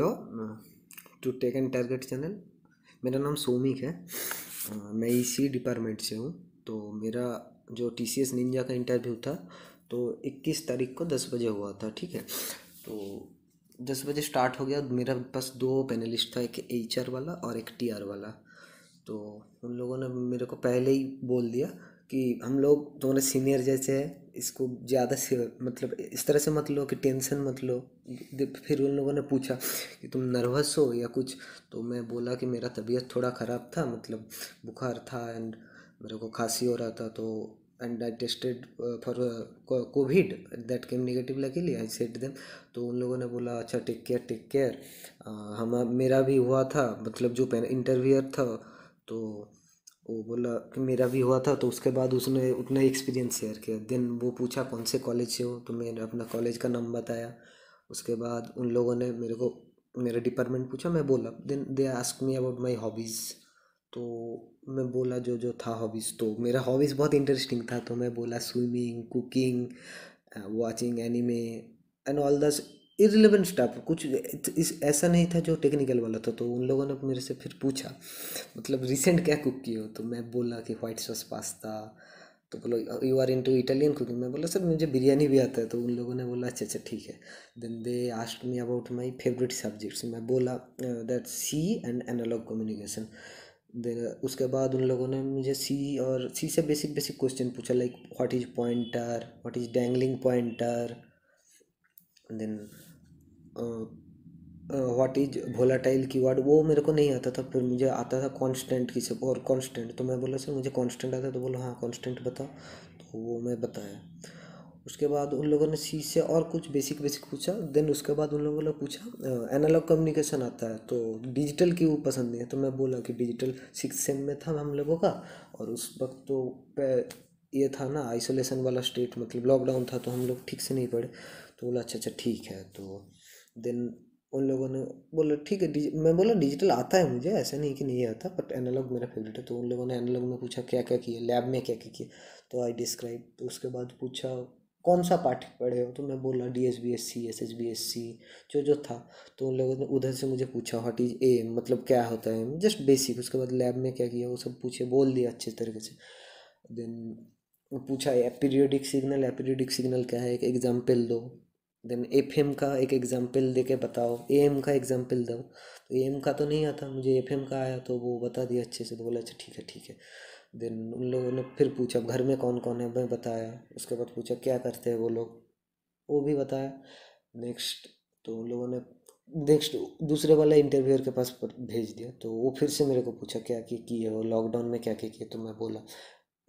hello to tech and target channel मेरा नाम सोमिक है मैं इसी डिपार्टमेंट से हूँ तो मेरा जो टी सी एस निंजा का इंटरव्यू था तो इक्कीस तारीख को दस बजे हुआ था ठीक है तो दस बजे स्टार्ट हो गया मेरा पास दो पैनलिस्ट था एक एच आर वाला और एक टी आर वाला तो उन लोगों ने मेरे को पहले ही बोल दिया कि हम लोग तुम्हारे सीनियर जैसे है इसको ज़्यादा से मतलब इस तरह से मत लो कि टेंशन मत लो फिर उन लोगों ने पूछा कि तुम नर्वस हो या कुछ तो मैं बोला कि मेरा तबीयत थोड़ा ख़राब था मतलब बुखार था एंड मेरे को खांसी हो रहा था तो and I tested for Covid that came negative luckily I set them तो उन लोगों ने बोला अच्छा टेक केयर टेक केयर हम मेरा भी हुआ था मतलब जो इंटरव्यूअर था तो वो बोला कि मेरा भी हुआ था तो उसके बाद उसने उतना एक्सपीरियंस शेयर किया देन वो पूछा कौन से कॉलेज से हो तो मैंने अपना कॉलेज का नाम बताया उसके बाद उन लोगों ने मेरे को मेरा डिपार्टमेंट पूछा मैं बोला then they ask me about my hobbies तो मैं बोला जो जो था हॉबीज़ तो मेरा हॉबीज़ बहुत इंटरेस्टिंग था तो मैं बोला swimming cooking watching anime and all this irrelevant stuff कुछ इस ऐसा नहीं था जो टेक्निकल वाला था तो उन लोगों ने मेरे से फिर पूछा मतलब रिसेंट क्या कुक किए हो तो मैं बोला कि वाइट सॉस पास्ता तो बोला you are into Italian cooking मैं बोला सर मुझे बिरयानी भी आता है तो उन लोगों ने बोला अच्छा अच्छा ठीक है then they asked me about my favourite subjects मैं बोला that C and analogue communication then उसके बाद उन लोगों ने मुझे सी और सी से बेसिक बेसिक क्वेश्चन पूछा like what is pointer what is dangling pointer then what is volatile keyword वो मेरे को नहीं आता था फिर मुझे आता था कांस्टेंट की सब और कांस्टेंट तो मैं बोला सर मुझे कांस्टेंट आता तो बोला हाँ कांस्टेंट बताओ तो वो मैं बताया उसके बाद उन लोगों ने सी से और कुछ बेसिक बेसिक पूछा देन उसके बाद उन लोगों ने पूछा एनालॉग कम्युनिकेशन आता है तो डिजिटल की वो पसंद नहीं है तो मैं बोला कि डिजिटल सिक्स सेम में था हम लोगों का और उस वक्त तो ये था ना आइसोलेशन वाला स्टेट मतलब लॉकडाउन था तो हम लोग ठीक से नहीं पढ़े तो बोला अच्छा अच्छा ठीक है तो देन उन लोगों ने बोला ठीक है मैं बोला डिजिटल आता है मुझे ऐसा नहीं कि नहीं आता बट एनालॉग मेरा फेवरेट है तो उन लोगों ने एनालॉग में पूछा क्या क्या किया लैब में क्या क्या किया तो आई डिस्क्राइब तो उसके बाद पूछा कौन सा पाठ पढ़े हो तो मैं बोला D S B S C S H B S C जो जो था तो उन लोगों ने उधर से मुझे पूछा वॉट इज एम मतलब क्या होता है जस्ट बेसिक उसके बाद लैब में क्या किया वो सब पूछे बोल दिया अच्छे तरीके से देन पूछा पीरियोडिक सिग्नल एपीरियोडिक सिग्नल क्या है एक एग्जाम्पल दो देन एफ एम का एक एग्जाम्पल दे के बताओ ए एम का एग्जाम्पल दो तो ए एम का तो नहीं आता मुझे एफ एम का आया तो वो बता दिया अच्छे से तो बोला अच्छा ठीक है ठीक है देन उन लोगों ने फिर पूछा घर में कौन कौन है मैं बताया उसके बाद पूछा क्या करते हैं वो लोग वो भी बताया नेक्स्ट तो उन लोगों ने नेक्स्ट दूसरे वाला इंटरव्यूअर के पास भेज दिया तो वो फिर से मेरे को पूछा क्या क्या किए वो लॉकडाउन में क्या क्या किए तो मैं बोला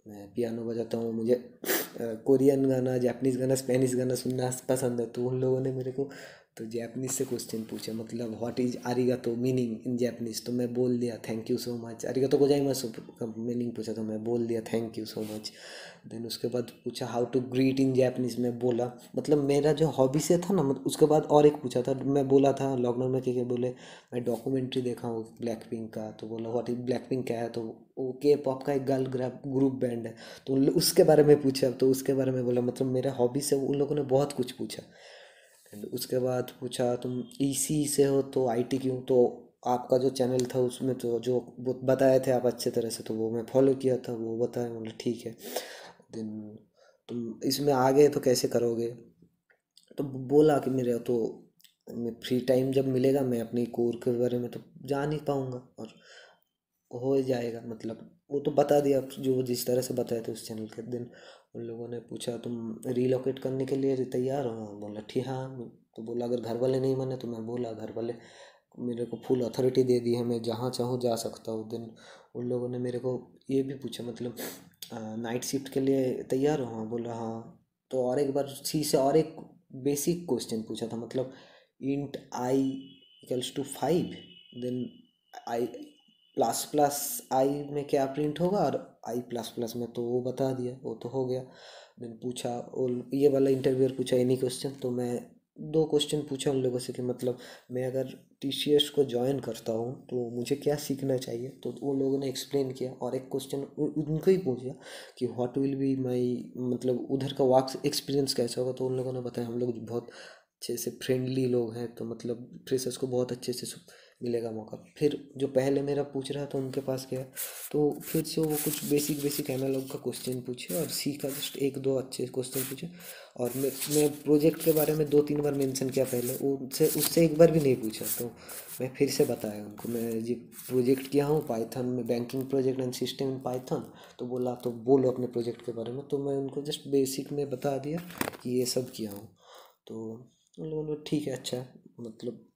मैं पियानो बजाता हूँ मुझे कोरियन गाना जापनीज़ गाना स्पेनिश गाना सुनना पसंद है तो उन लोगों ने मेरे को तो जैपनीज से क्वेश्चन पूछा मतलब what is arigato meaning in Japanese तो मैं बोल दिया थैंक यू सो मच तो को जाए मैं मीनिंग पूछा तो मैं बोल दिया thank you so much then उसके बाद पूछा how to greet in Japanese मैं बोला मतलब मेरा जो हॉबी से था ना मतलब उसके बाद और एक पूछा था मैं बोला था लॉकडाउन में क्या बोले मैं डॉक्यूमेंट्री देखा हूँ ब्लैक पिंक का तो बोला व्हाट इज ब्लैक पिंक क्या है तो वो के पॉप का एक गर्ल ग्रुप बैंड है तो उसके बारे में पूछा तो उसके बारे में बोला मतलब मेरा हॉबी से उन लोगों ने बहुत कुछ पूछा एंड उसके बाद पूछा तुम ई e से हो तो आई क्यों तो आपका जो चैनल था उसमें तो जो बताए थे आप अच्छे तरह से तो वो मैं फॉलो किया था वो बताया बोले ठीक है देन तुम इसमें आ गए तो कैसे करोगे तो बोला कि मेरे तो मैं फ्री टाइम जब मिलेगा मैं अपनी कोर के बारे में तो जा नहीं पाऊँगा और हो जाएगा मतलब वो तो बता दिया जो जिस तरह से बताए थे उस चैनल के दिन उन लोगों ने पूछा तुम रिलोकेट करने के लिए तैयार हो बोला ठीक हाँ तो बोला अगर घर वाले नहीं माने तो मैं बोला घर वाले मेरे को फुल अथॉरिटी दे दी है मैं जहाँ चाहूँ जा सकता हूँ दिन उन लोगों ने मेरे को ये भी पूछा मतलब नाइट शिफ्ट के लिए तैयार हो बोला हाँ तो और एक बार सी से और एक बेसिक क्वेश्चन पूछा था मतलब int I equals to five then I plus plus I में क्या प्रिंट होगा और आई प्लस प्लस में तो वो बता दिया वो तो हो गया मैंने पूछा और ये वाला इंटरव्यूअर पूछा एनी क्वेश्चन तो मैं दो क्वेश्चन पूछा उन लोगों से कि मतलब मैं अगर टी सी एस को ज्वाइन करता हूँ तो मुझे क्या सीखना चाहिए तो वो लोगों ने एक्सप्लेन किया और एक क्वेश्चन उनको ही पूछा कि व्हाट विल बी माय मतलब उधर का वर्क एक्सपीरियंस कैसा होगा तो उन लोगों ने बताया हम लोग बहुत अच्छे से फ्रेंडली लोग हैं तो मतलब फ्रेशर्स को बहुत अच्छे से मिलेगा मौका फिर जो पहले मेरा पूछ रहा था उनके पास गया तो फिर से वो कुछ बेसिक बेसिक एनालॉग का क्वेश्चन पूछे और सी का जस्ट एक दो अच्छे क्वेश्चन पूछे और मैं मैं प्रोजेक्ट के बारे में दो तीन बार मेंशन किया पहले उनसे उससे एक बार भी नहीं पूछा तो मैं फिर से बताया उनको मैं जी प्रोजेक्ट किया हूँ पाइथन में banking project and system in Python तो बोला तो बोलो अपने प्रोजेक्ट के बारे में तो मैं उनको जस्ट बेसिक में बता दिया कि ये सब किया हूँ तो उन लोगों ने ठीक है अच्छा मतलब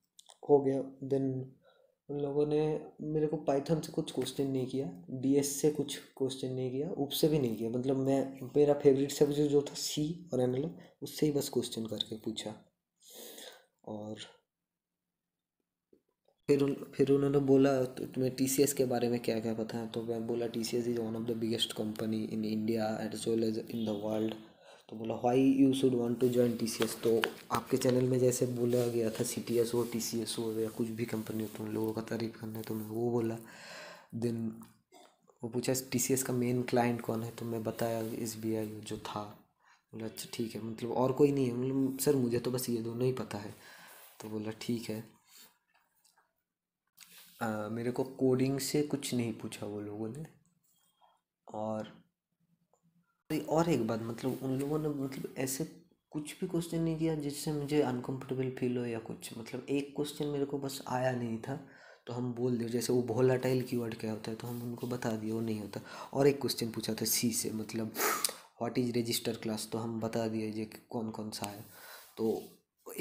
हो गया देन उन लोगों ने मेरे को पाइथन से कुछ क्वेश्चन नहीं किया डी एस से कुछ क्वेश्चन नहीं किया उप से भी नहीं किया मतलब मैं मेरा फेवरेट सब्जेक्ट जो था सी और एनालॉग उससे ही बस क्वेश्चन करके पूछा और फिर उन फिर उन्होंने बोला तो तुम्हें टी सी एस के बारे में क्या क्या पता है तो मैं बोला T C S is one of the biggest company in India as well as in the world तो बोला why you should want to join T तो आपके चैनल में जैसे बोला गया था सी टी एस हो टी सी एस हो या कुछ भी कंपनी हो तो उन लोगों का तारीफ करना है तो मैं वो बोला देन वो पूछा टी सी एस का मेन क्लाइंट कौन है तो मैं बताया एस बी आई जो था बोला अच्छा ठीक है मतलब और कोई नहीं है मतलब सर मुझे तो बस ये दोनों ही पता है तो बोला ठीक है आ, मेरे को कोडिंग से कुछ नहीं पूछा वो लोगों ने और और एक बात मतलब उन लोगों ने मतलब ऐसे कुछ भी क्वेश्चन नहीं दिया जिससे मुझे अनकम्फर्टेबल फील हो या कुछ मतलब एक क्वेश्चन मेरे को बस आया नहीं था तो हम बोल दिए जैसे वो वोलाटाइल वर्ड क्या होता है तो हम उनको बता दिए वो नहीं होता और एक क्वेश्चन पूछा था सी से मतलब व्हाट इज़ रजिस्टर क्लास तो हम बता दिए जे कौन कौन सा है तो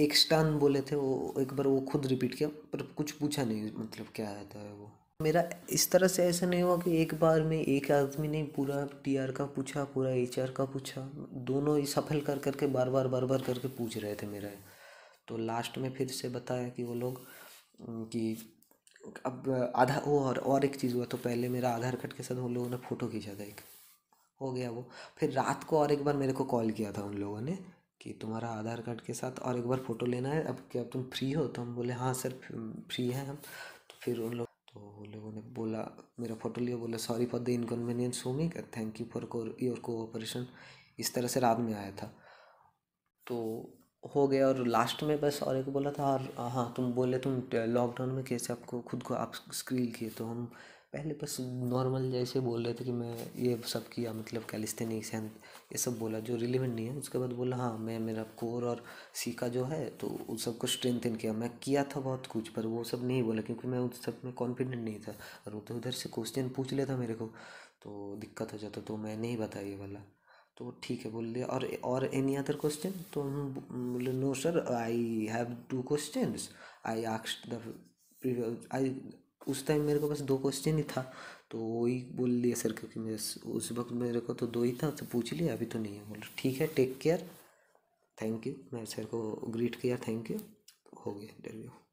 एक स्टान बोले थे वो एक बार वो खुद रिपीट किया पर कुछ पूछा नहीं मतलब क्या रहता है वो मेरा इस तरह से ऐसा नहीं हुआ कि एक बार में एक आदमी ने पूरा पीआर का पूछा पूरा एच का पूछा दोनों ही सफल कर करके बार बार बार बार करके पूछ रहे थे मेरा तो लास्ट में फिर से बताया कि वो लोग कि अब आधा वो और और एक चीज़ हुआ तो पहले मेरा आधार कार्ड के साथ उन लोगों ने फ़ोटो खींचा था एक हो गया वो फिर रात को और एक बार मेरे को कॉल किया था उन लोगों ने कि तुम्हारा आधार कार्ड के साथ और एक बार फ़ोटो लेना है अब क्या तुम फ्री हो तो हम बोले हाँ सर फ्री हैं हम तो फिर उन लोग तो वो लोगों ने बोला मेरा फ़ोटो लिया बोला सॉरी फॉर द इनकन्वीनियंस होमिंग thank you for your cooperation इस तरह से रात में आया था तो हो गया और लास्ट में बस और एक बोला था और हाँ तुम बोले तुम लॉकडाउन में कैसे आपको खुद को आप स्क्रील किए तो हम पहले बस नॉर्मल जैसे बोल रहे थे कि मैं ये सब किया मतलब कैलिस्थेनिक्स एंड ये सब बोला जो रिलेवेंट नहीं है उसके बाद बोला हाँ मैं मेरा कोर और का जो है तो उस सब को स्ट्रेंथन किया मैं किया था बहुत कुछ पर वो सब नहीं बोला क्योंकि मैं उस सब में कॉन्फिडेंट नहीं था और तो उधर से क्वेश्चन पूछ लेता मेरे को तो दिक्कत हो जाता तो मैं नहीं बताया ये वाला तो ठीक है बोल दिया और और एनी अदर क्वेश्चन तो हम बोले no sir I have two question I आक्स द आई उस टाइम मेरे को बस दो क्वेश्चन ही था तो वही बोल लिया सर क्योंकि मैं उस वक्त मेरे को तो दो ही था तो पूछ लिया अभी तो नहीं है बोलो ठीक है टेक केयर थैंक यू मैं सर को ग्रीट किया थैंक यू हो गया इंटरव्यू